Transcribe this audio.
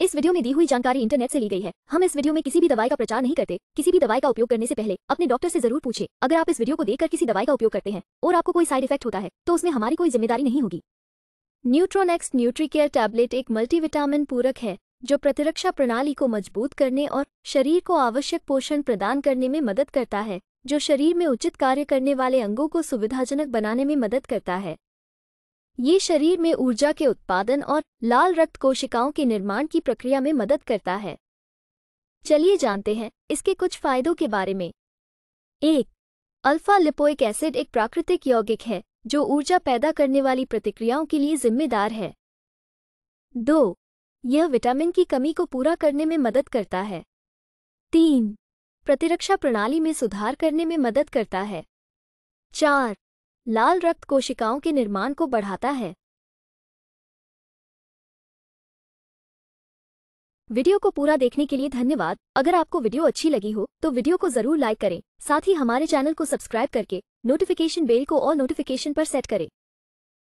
इस वीडियो में दी हुई जानकारी इंटरनेट से ली गई है हम इस वीडियो में किसी भी दवाई का प्रचार नहीं करते किसी भी दवाई का उपयोग करने से पहले अपने डॉक्टर से जरूर पूछे अगर आप इस वीडियो को देखकर किसी दवाई का उपयोग करते हैं और आपको कोई साइड इफेक्ट होता है तो उसमें हमारी कोई जिम्मेदारी नहीं होगी न्यूट्रोनेक्स न्यूट्रीकेयर टैबलेट एक मल्टीविटामिन पूरक है जो प्रतिरक्षा प्रणाली को मजबूत करने और शरीर को आवश्यक पोषण प्रदान करने में मदद करता है जो शरीर में उचित कार्य करने वाले अंगों को सुविधाजनक बनाने में मदद करता है ये शरीर में ऊर्जा के उत्पादन और लाल रक्त कोशिकाओं के निर्माण की प्रक्रिया में मदद करता है चलिए जानते हैं इसके कुछ फायदों के बारे में एक अल्फा लिपोइक एसिड एक प्राकृतिक यौगिक है जो ऊर्जा पैदा करने वाली प्रतिक्रियाओं के लिए जिम्मेदार है दो यह विटामिन की कमी को पूरा करने में मदद करता है तीन प्रतिरक्षा प्रणाली में सुधार करने में मदद करता है चार लाल रक्त कोशिकाओं के निर्माण को बढ़ाता है वीडियो को पूरा देखने के लिए धन्यवाद अगर आपको वीडियो अच्छी लगी हो तो वीडियो को जरूर लाइक करें साथ ही हमारे चैनल को सब्सक्राइब करके नोटिफिकेशन बेल को और नोटिफिकेशन पर सेट करें